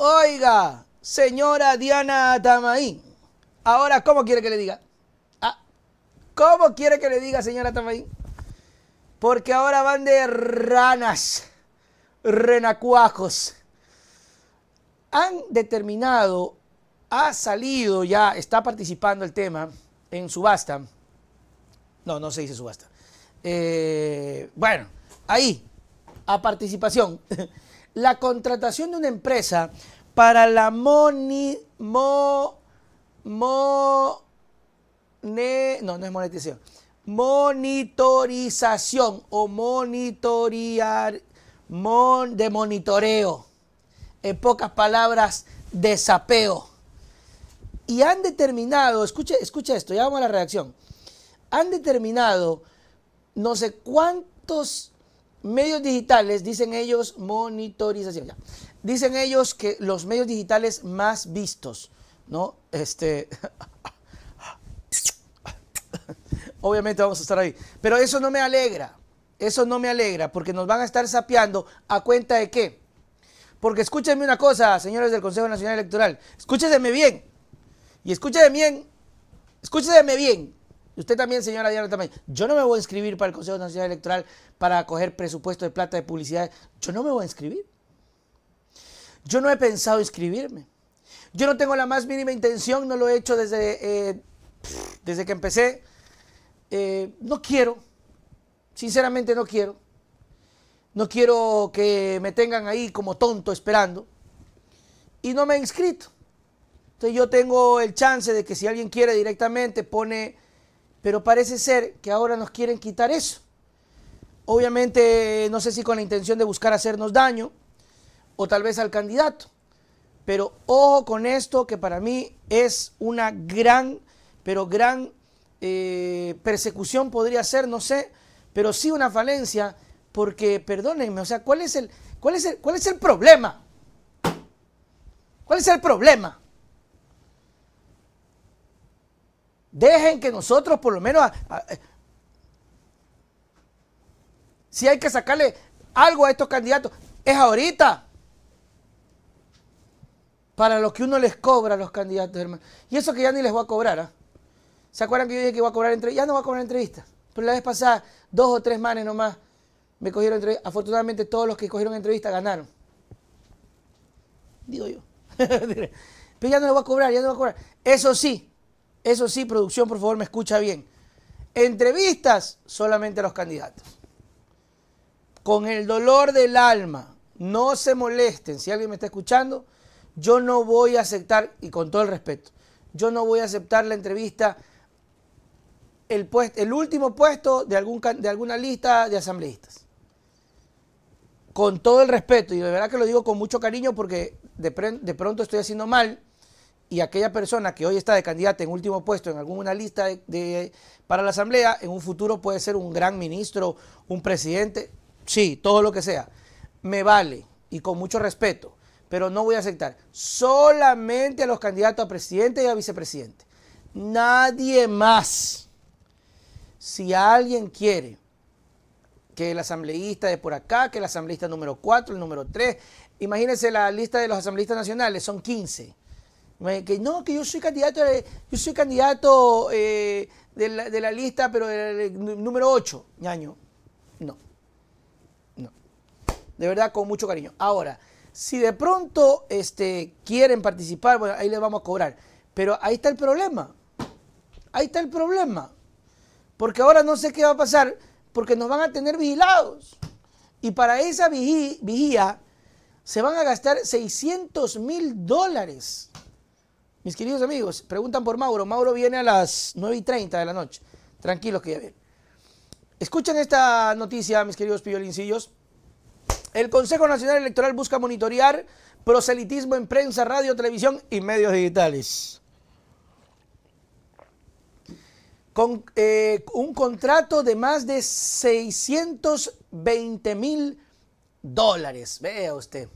Oiga, señora Diana Tamaín. Ahora, ¿cómo quiere que le diga? Ah, ¿Cómo quiere que le diga, señora Tamaí? Porque ahora van de ranas, renacuajos. Han determinado, ha salido ya, está participando el tema en subasta. No, no se dice subasta. Eh, bueno, ahí, a participación. la contratación de una empresa para la moni, mo, no, no es monetización, monitorización o monitorear, mon, de monitoreo, en pocas palabras, desapeo. Y han determinado, escucha esto, ya vamos a la reacción. han determinado no sé cuántos Medios digitales, dicen ellos, monitorización. Ya. Dicen ellos que los medios digitales más vistos, ¿no? Este. Obviamente vamos a estar ahí. Pero eso no me alegra. Eso no me alegra porque nos van a estar sapeando a cuenta de qué. Porque escúchenme una cosa, señores del Consejo Nacional Electoral. Escúchenme bien. Y escúchenme bien. Escúchenme bien usted también, señora Diana, también. Yo no me voy a inscribir para el Consejo Nacional Electoral para coger presupuesto de plata de publicidad. Yo no me voy a inscribir. Yo no he pensado inscribirme. Yo no tengo la más mínima intención, no lo he hecho desde, eh, desde que empecé. Eh, no quiero, sinceramente no quiero. No quiero que me tengan ahí como tonto esperando. Y no me he inscrito. Entonces yo tengo el chance de que si alguien quiere directamente pone pero parece ser que ahora nos quieren quitar eso. Obviamente, no sé si con la intención de buscar hacernos daño o tal vez al candidato. Pero ojo con esto que para mí es una gran, pero gran eh, persecución podría ser, no sé, pero sí una falencia, porque perdónenme, o sea, ¿cuál es el, cuál es el, cuál es el problema? ¿Cuál es el problema? Dejen que nosotros por lo menos... Eh, si hay que sacarle algo a estos candidatos, es ahorita. Para lo que uno les cobra a los candidatos, hermano. Y eso que ya ni les voy a cobrar. ¿ah? ¿Se acuerdan que yo dije que iba a cobrar entrevistas? Ya no voy a cobrar entrevistas. Pero la vez pasada, dos o tres manes nomás me cogieron entrevistas. Afortunadamente, todos los que cogieron entrevistas ganaron. Digo yo. Pero ya no les voy a cobrar, ya no les voy a cobrar. Eso sí, eso sí, producción, por favor, me escucha bien. Entrevistas solamente a los candidatos. Con el dolor del alma, no se molesten. Si alguien me está escuchando, yo no voy a aceptar, y con todo el respeto, yo no voy a aceptar la entrevista, el, el último puesto de, alguna lista de asambleístas. Con todo el respeto, y de verdad que lo digo con mucho cariño porque de pronto estoy haciendo mal y aquella persona que hoy está de candidato en último puesto en alguna lista para la Asamblea, en un futuro puede ser un gran ministro, un presidente, sí, todo lo que sea. Me vale y con mucho respeto, pero no voy a aceptar solamente a los candidatos a presidente y a vicepresidente. Nadie más. Si alguien quiere que el asambleísta de por acá, que el asambleísta número 4, el número 3, imagínense la lista de los asambleístas nacionales, son 15 que no, que yo soy candidato, eh, yo soy candidato eh, de, la, lista, pero el número 8, ñaño. No. No. De verdad, con mucho cariño. Ahora, si de pronto este, quieren participar, bueno, ahí les vamos a cobrar. Pero ahí está el problema. Ahí está el problema. Porque ahora no sé qué va a pasar, porque nos van a tener vigilados. Y para esa vigía se van a gastar 600 mil dólares. Mis queridos amigos, preguntan por Mauro. Mauro viene a las 9 y 30 de la noche. Tranquilos que ya viene. Escuchen esta noticia, mis queridos piolincillos El Consejo Nacional Electoral busca monitorear proselitismo en prensa, radio, televisión y medios digitales. Con eh, un contrato de más de 620 mil dólares. Vea usted.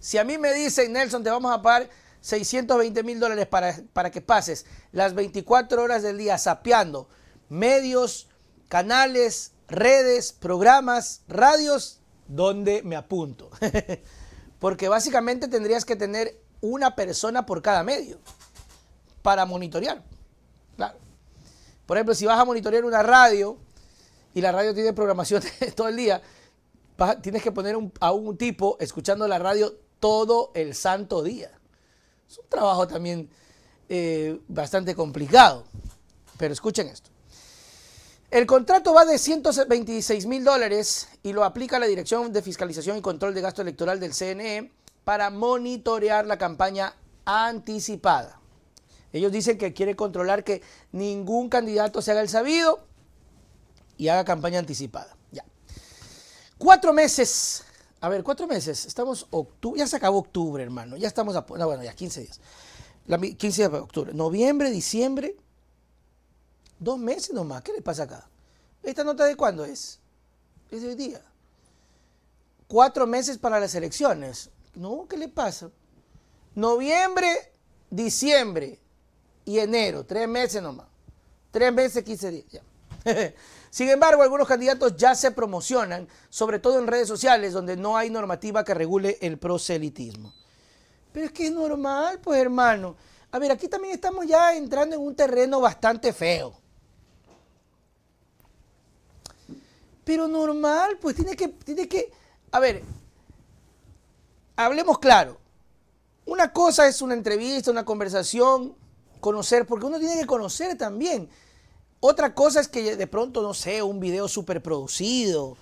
Si a mí me dicen, Nelson, te vamos a pagar 620 mil dólares para, que pases las 24 horas del día sapeando medios, canales, redes, programas, radios, donde me apunto. Porque básicamente tendrías que tener una persona por cada medio para monitorear. Claro. Por ejemplo, si vas a monitorear una radio y la radio tiene programación todo el día, tienes que poner a un tipo escuchando la radio todo el santo día. Es un trabajo también eh, bastante complicado. Pero escuchen esto. El contrato va de 126 mil dólares y lo aplica la Dirección de Fiscalización y Control de Gasto Electoral del CNE para monitorear la campaña anticipada. Ellos dicen que quiere controlar que ningún candidato se haga el sabido y haga campaña anticipada. Ya. Cuatro meses a ver, cuatro meses. Estamos octubre. Ya se acabó octubre, hermano. Ya estamos a. No, bueno, ya 15 días. La, 15 de octubre. Noviembre, diciembre. Dos meses nomás. ¿Qué le pasa acá? ¿Esta nota de cuándo es? Es de hoy día. Cuatro meses para las elecciones. No, ¿qué le pasa? Noviembre, diciembre y enero. Tres meses nomás. Tres meses, 15 días. Ya. Sin embargo, algunos candidatos ya se promocionan, sobre todo en redes sociales, donde no hay normativa que regule el proselitismo. Pero es que es normal, pues hermano. A ver, aquí también estamos ya entrando en un terreno bastante feo. Pero normal, pues tiene que, tiene que, a ver, hablemos claro. Una cosa es una entrevista, una conversación, conocer, porque uno tiene que conocer también. Otra cosa es que de pronto, no sé, un video súper producido.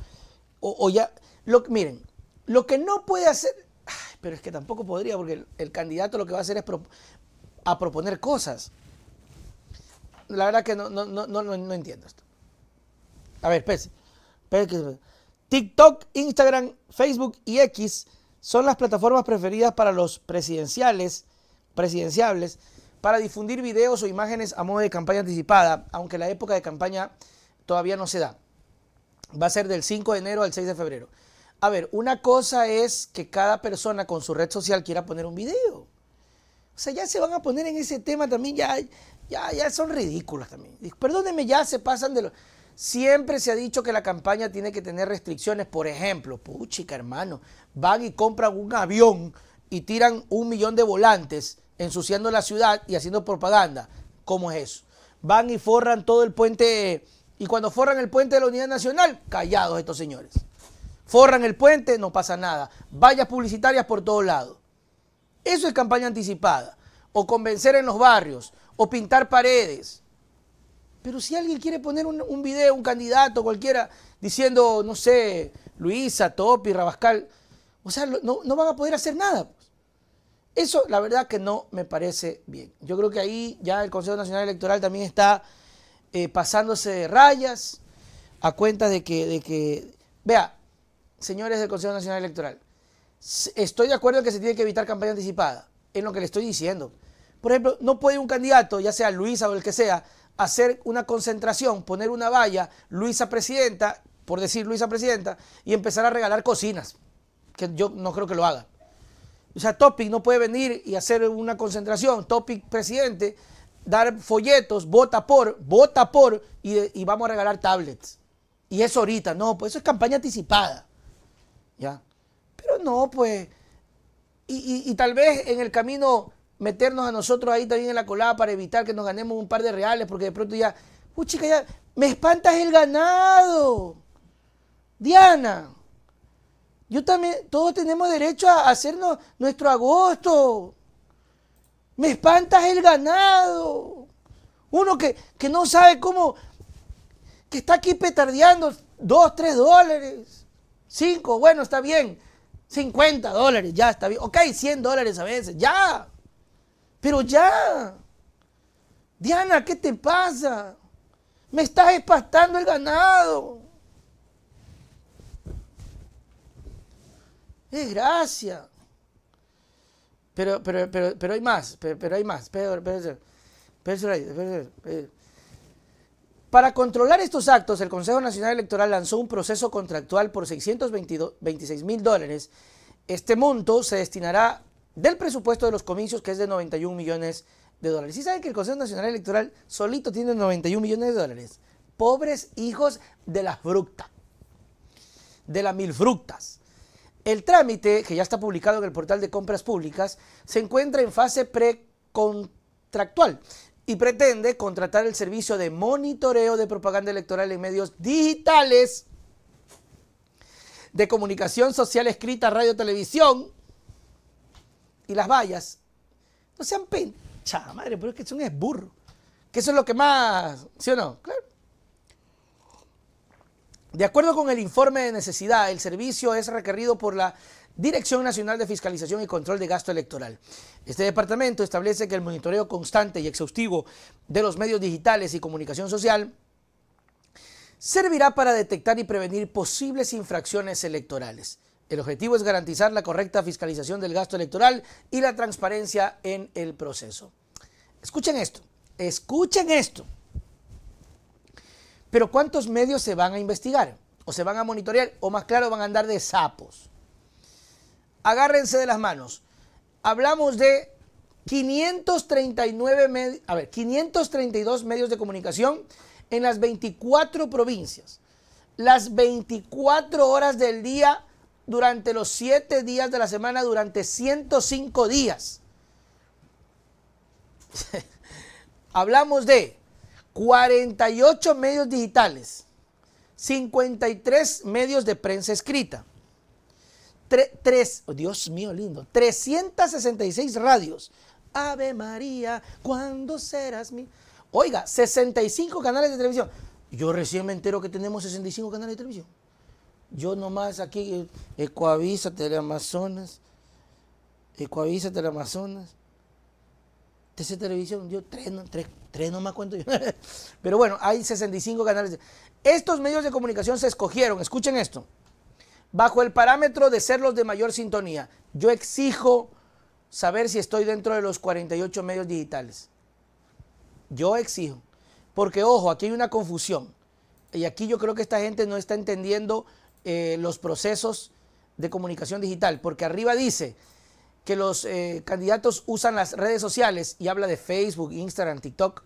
O, ya. miren, lo que no puede hacer. pero es que tampoco podría, porque el, candidato lo que va a hacer es a proponer cosas. La verdad que no, no, entiendo esto. A ver, espérense. TikTok, Instagram, Facebook y X son las plataformas preferidas para los presidenciales, presidenciables para difundir videos o imágenes a modo de campaña anticipada, aunque la época de campaña todavía no se da. Va a ser del 5 de enero al 6 de febrero. A ver, una cosa es que cada persona con su red social quiera poner un video. O sea, ya se van a poner en ese tema también, ya, ya, ya son ridículas también. Perdónenme, ya se pasan de lo... Siempre se ha dicho que la campaña tiene que tener restricciones. Por ejemplo, puchica hermano, van y compran un avión y tiran un millón de volantes ensuciando la ciudad y haciendo propaganda. ¿Cómo es eso? Van y forran todo el puente. Y cuando forran el puente de la Unidad Nacional, callados estos señores. Forran el puente, no pasa nada. Vallas publicitarias por todos lados. Eso es campaña anticipada. O convencer en los barrios, o pintar paredes. Pero si alguien quiere poner un, video, un candidato, cualquiera, diciendo, no sé, Luisa, Topi, Rabascal, o sea, no, no van a poder hacer nada. Eso la verdad que no me parece bien. Yo creo que ahí ya el Consejo Nacional Electoral también está eh, pasándose de rayas a cuenta de que, de que, vea, señores del Consejo Nacional Electoral, estoy de acuerdo en que se tiene que evitar campaña anticipada, en lo que le estoy diciendo. Por ejemplo, no puede un candidato, ya sea Luisa o el que sea, hacer una concentración, poner una valla, Luisa Presidenta, por decir Luisa Presidenta, y empezar a regalar cocinas, que yo no creo que lo haga. O sea, Topic no puede venir y hacer una concentración. Topic presidente, dar folletos, vota por, vota por, y, vamos a regalar tablets. Y eso ahorita, no, pues eso es campaña anticipada. ¿Ya? Pero no, pues. Y, y tal vez en el camino meternos a nosotros ahí también en la colada para evitar que nos ganemos un par de reales, porque de pronto ya, uy chica, ya, me espantas el ganado. Diana, yo también, todos tenemos derecho a hacernos nuestro agosto. Me espantas el ganado. Uno que, no sabe cómo, que está aquí petardeando dos, tres dólares, cinco, bueno, está bien. 50 dólares, ya está bien. Ok, 100 dólares a veces, ya. Pero ya. Diana, ¿qué te pasa? Me estás espantando el ganado. Qué gracia. Pero, hay más, pero, hay más. para controlar estos actos, el Consejo Nacional Electoral lanzó un proceso contractual por 626 mil dólares. Este monto se destinará del presupuesto de los comicios, que es de 91 millones de dólares. ¿Sí saben que el Consejo Nacional Electoral solito tiene 91 millones de dólares? Pobres hijos de la fructa de las mil frutas. El trámite, que ya está publicado en el portal de compras públicas, se encuentra en fase precontractual y pretende contratar el servicio de monitoreo de propaganda electoral en medios digitales de comunicación social escrita, radio, televisión y las vallas. No sean Cha madre, pero es que son es burro. Que eso es lo que más, ¿sí o no? Claro. De acuerdo con el informe de necesidad, el servicio es requerido por la Dirección Nacional de Fiscalización y Control de Gasto Electoral. Este departamento establece que el monitoreo constante y exhaustivo de los medios digitales y comunicación social servirá para detectar y prevenir posibles infracciones electorales. El objetivo es garantizar la correcta fiscalización del gasto electoral y la transparencia en el proceso. Escuchen esto, escuchen esto. Pero ¿cuántos medios se van a investigar? ¿O se van a monitorear? ¿O más claro van a andar de sapos? Agárrense de las manos. Hablamos de 539 a ver, 532 medios de comunicación en las 24 provincias. Las 24 horas del día durante los 7 días de la semana, durante 105 días. Hablamos de 48 medios digitales, 53 medios de prensa escrita, 3, Dios mío lindo, 366 radios. Ave María, ¿cuándo serás mi? Oiga, 65 canales de televisión. Yo recién me entero que tenemos 65 canales de televisión. Yo nomás aquí, eh, Ecoavisa, Teleamazonas, Ecoavisa, Amazonas TC Televisión dio tres, no, no más cuento yo. Pero bueno, hay 65 canales. Estos medios de comunicación se escogieron, escuchen esto, bajo el parámetro de ser los de mayor sintonía. Yo exijo saber si estoy dentro de los 48 medios digitales. Yo exijo. Porque, ojo, aquí hay una confusión. Y aquí yo creo que esta gente no está entendiendo eh, los procesos de comunicación digital. Porque arriba dice, que los eh, candidatos usan las redes sociales y habla de Facebook, Instagram, TikTok.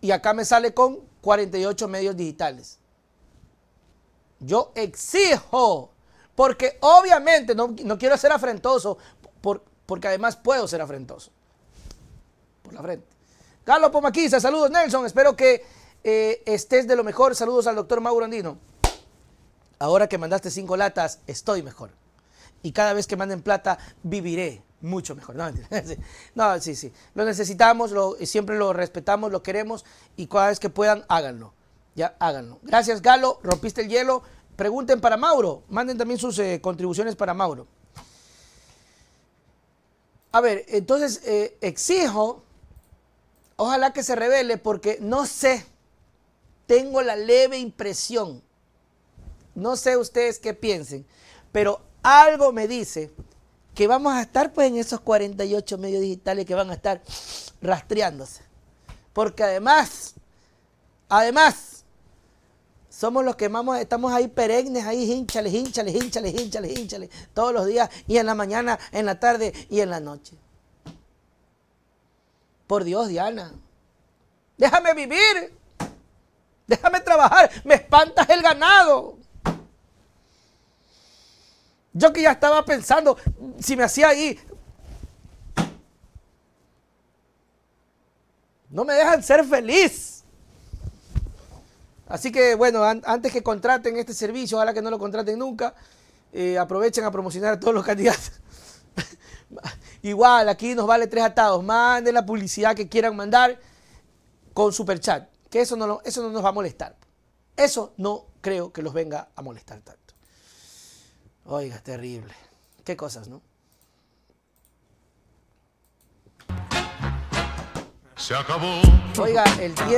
Y acá me sale con 48 medios digitales. Yo exijo, porque obviamente no, quiero ser afrentoso, porque además puedo ser afrentoso. Por la frente. Carlos Pomaquiza, saludos Nelson, espero que eh, estés de lo mejor. Saludos al doctor Mauro Andino. Ahora que mandaste cinco latas, estoy mejor y cada vez que manden plata viviré mucho mejor. No, sí, sí. Lo necesitamos, lo, eh, siempre lo respetamos, lo queremos y cada vez que puedan, háganlo. Ya, háganlo. Gracias, Galo. Rompiste el hielo. Pregunten para Mauro. Manden también sus eh, contribuciones para Mauro. A ver, entonces eh, exijo, ojalá que se revele porque no sé, tengo la leve impresión, no sé ustedes qué piensen, pero algo me dice que vamos a estar pues en esos 48 medios digitales que van a estar rastreándose. Porque además, además, somos los que estamos ahí perennes, ahí hinchales, hinchales, hinchales, hinchales, hinchales, todos los días y en la mañana, en la tarde y en la noche. Por Dios, Diana, déjame vivir, déjame trabajar, me espantas el ganado. Yo que ya estaba pensando, si me hacía ahí... No me dejan ser feliz. Así que bueno, antes que contraten este servicio, ahora que no lo contraten nunca, eh, aprovechen a promocionar a todos los candidatos. Igual, aquí nos vale tres atados. Manden la publicidad que quieran mandar con superchat. Que eso no, eso no nos va a molestar. Eso no creo que los venga a molestar tanto. Oiga, terrible. Qué cosas, ¿no? Se acabó. Oiga, el tiempo.